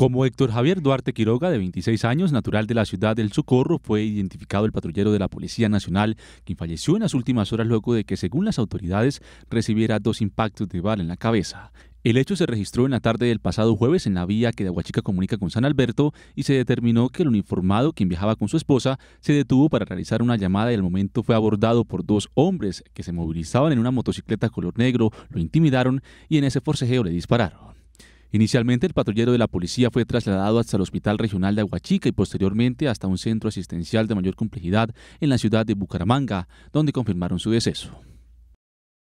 Como Héctor Javier Duarte Quiroga, de 26 años, natural de la ciudad del Socorro, fue identificado el patrullero de la Policía Nacional, quien falleció en las últimas horas luego de que, según las autoridades, recibiera dos impactos de bala en la cabeza. El hecho se registró en la tarde del pasado jueves en la vía que de Aguachica comunica con San Alberto y se determinó que el uniformado, quien viajaba con su esposa, se detuvo para realizar una llamada y al momento fue abordado por dos hombres que se movilizaban en una motocicleta color negro, lo intimidaron y en ese forcejeo le dispararon. Inicialmente, el patrullero de la policía fue trasladado hasta el Hospital Regional de Aguachica y posteriormente hasta un centro asistencial de mayor complejidad en la ciudad de Bucaramanga, donde confirmaron su deceso.